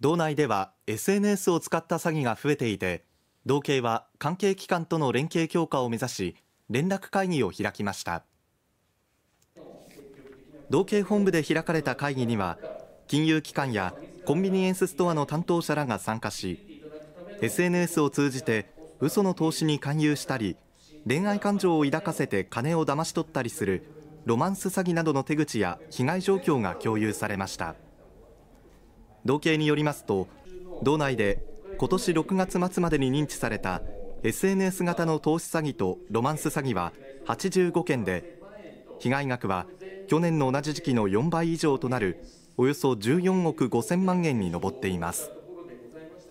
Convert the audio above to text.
道内では ＳＮＳ を使った詐欺が増えていて道警は関係機関との連携強化を目指し連絡会議を開きました道警本部で開かれた会議には金融機関やコンビニエンスストアの担当者らが参加し SNS を通じて嘘の投資に勧誘したり恋愛感情を抱かせて金を騙し取ったりするロマンス詐欺などの手口や被害状況が共有されました。道警によりますと道内で今年6月末までに認知された SNS 型の投資詐欺とロマンス詐欺は85件で被害額は去年の同じ時期の4倍以上となるおよそ14億5000万円に上っています。